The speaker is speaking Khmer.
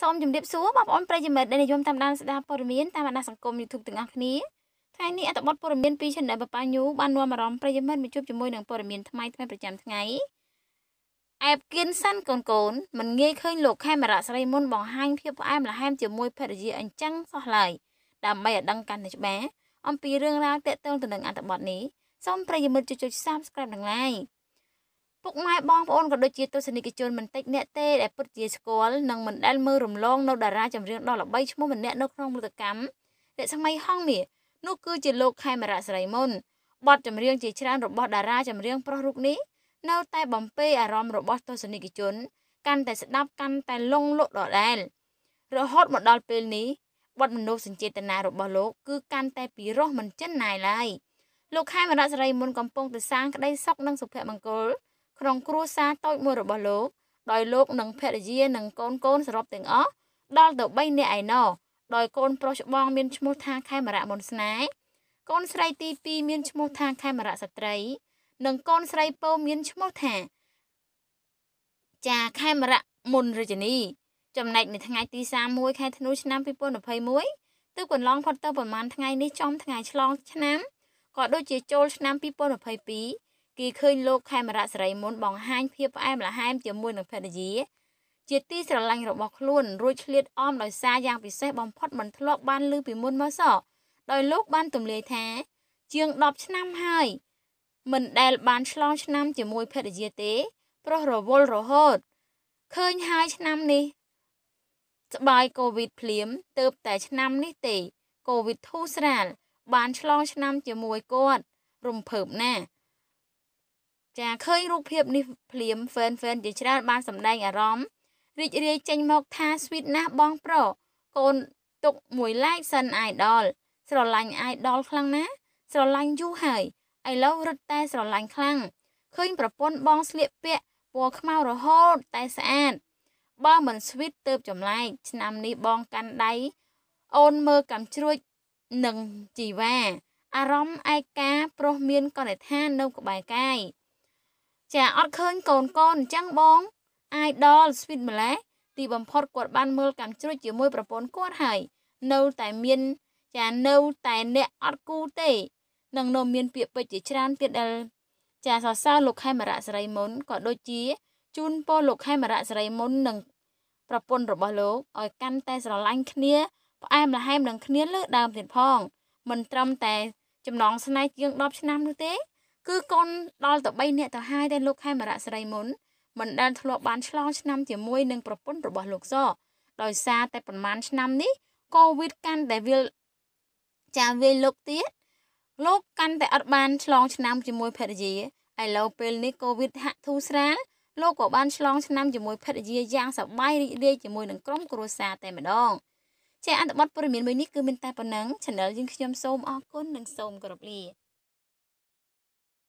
សូមជម្រាបសួរបងប្អូនប្រិយមិត្តដែលនិយមតាមដានស្ដាប់ព័ត៌មានតាមបណ្ដាសង្គម YouTube ទាំងអស់គ្នាថ្ងៃនេះអត្ថបទព័ត៌មានពី Channel បបាញូបាននាំអារម្មណ៍ប្រិយមិត្តមកជួបជាមួយនឹងព័ត៌មានថ្មីថ្មីប្រចាំថ្ងៃអែបគៀនសាន់កូនកូនមិនងាយឃើញលោកខេមរៈស្រីមុនបង្ហាញភាពផ្អែមល្ហែមជាមួយភរិយាអញ្ចឹងសោះឡើយដើម្បីឲ្យដឹងកាន់តែច្បាស់អំពីរឿងរ៉ាវទាក់ទងទៅនឹងអត្ថបទនេះសូមប្រិយមិត្តជួយចុច Subscribe និង Like ពុកម៉ែបងប្អូនក៏ដូចជាទស្សនិកជនមិនតិចអ្នកទេដែលពិតជាស្គាល់និងមិនដែលមើលរំលងនៅតារាចម្រៀងដ៏ល្បីឈ្មោះម្នាក់នៅក្នុងផលិតកម្មរស្មីហងនេះនោះគឺជាលោកខេមរៈសរីមុនបទចម្រៀងជាច្រើនរបស់តារាចម្រៀងប្រុសរូបនេះនៅ តែបំពេអារម្មណ៍របស់ទស្សនិកជនកាន់តែស្ដាប់កាន់តែលងលក់ដដែល រហូតមកដល់ពេលនេះបទមនោសញ្ចេតនារបស់លោកគឺកាន់តែពីរោះមិនចិនណាយឡើយលោកខេមរៈសរីមុនកំពុងតែសាងក្តីសុខនិងសុភមង្គលក្នុងគ្រួសារតូចមួយរបស់លោកដោយលោកនិងភរិយានិងកូនកូនសរុបទាំងអស់ដល់ទៅ3នាក់ឯណោះដោយកូនប្រុសច្បងមានឈ្មោះថាខេមរៈមុនស្នេហ៍កូនស្រីទី2មានឈ្មោះថាខេមរៈសត្រីនិងកូនស្រីពោមានឈ្មោះថា ចាខេមរៈមុនរជនី ចំណែកនៅថ្ងៃទី31ខែធ្នូឆ្នាំ2021ទើបកន្លងផុតទៅប្រហែលថ្ងៃនេះចំថ្ងៃឆ្លងឆ្នាំក៏ដូចជាចូលឆ្នាំ2022គេឃើញលោកខេមរៈសេរីមុនបង្ហាញភាពផ្អែមល្ហែមជាមួយនឹងភរិយាជាទីស្រឡាញ់របស់ខ្លួនរួចឆ្លៀតអមដោយសារយ៉ាងពិសេសបំផុតមិនធ្លាប់បានឮពីមុនមកសោះដោយលោកបានទម្លាយថាជាង10ឆ្នាំហើយមិនដែល បានឆ្លងឆ្នាំ ជាមួយភរិយាទេប្រុសរវល់រហូតឃើញហើយឆ្នាំនេះ ស្បាយកូវីដភ្លាមទៅតែឆ្នាំនេះទេកូវីដធូរស្រាលបានឆ្លងឆ្នាំជាមួយគាត់រំភើបណាស់ចាឃើញរូបភាពនេះភ្លាមហ្វេនហ្វេនជាច្រើនបានសម្ដែងអារម្មណ៍រីករាយចេញមកថាស្វីតណាស់បងប្រុសកូនទុកមួយឡែកសិន idol ស្រឡាញ់ idol ខ្លាំងណាស់ស្រឡាញ់យូរហើយឥឡូវរត់តែស្រឡាញ់ខ្លាំងឃើញប្រពន្ធបងស្លៀកពាក់ពណ៌ខ្មៅរហូតតែស្អាតបើមិនស្វីតទៅចម្លែកឆ្នាំនេះបងកាន់ដៃអូនមើលកំជ្រួចនិងជីវ៉ាអារម្មណ៍ឯកាប្រុសមានកនិដ្ឋាននៅក្បែរកាយចាអត់ឃើញកូនកូនអញ្ចឹងបង idol sweet ម្លេះទីបំផុតគាត់បានមើលកម្មជ្រួចជាមួយប្រពន្ធគាត់ហើយនៅតែមានចានៅតែអ្នកអត់គូទេ នឹងនៅមានពាក្យពេចន៍ជាច្រើនទៀតដែលចាសរសើរលោកខេមរៈសរីមុនក៏ដូចជាជូនពរលោកខេមរៈសរីមុននិងប្រពន្ធរបស់លោកឲ្យកាន់តែស្រឡាញ់គ្នាផ្អែមល្ហែមនឹងគ្នាលើដើមទៀតផង មិនត្រឹមតែចំណងស្នេហ៍ជាង10ឆ្នាំនោះទេគឺកូនដល់ទៅ3នាក់ទៅហើយដែលលោកខេមរៈសេរីមុនមិនដែលធ្លាប់បានឆ្លងឆ្នាំ ជាមួយនឹងប្រពន្ធរបស់លោកសដោយសារតែប្រហែលឆ្នាំនេះកូវីដកាន់តែវាលចាវាយលោកទៀតលោក កាន់តែអត់បានឆ្លង ឆ្នាំជាមួយភរិយាឥឡូវពេលនេះកូវីដហាក់ធូរស្រាលលោកក៏បានឆ្លងឆ្នាំជាមួយភរិយាយ៉ាងសប្បាយរីករាយជាមួយនឹងក្រុមគ្រួសារតែម្ដងជាអត្ថបទព័ត៌មានមួយនេះគឺមានតែប៉ុណ្ណឹង Channel យើងខ្ញុំសូមអរគុណនិងសូមគោរពលា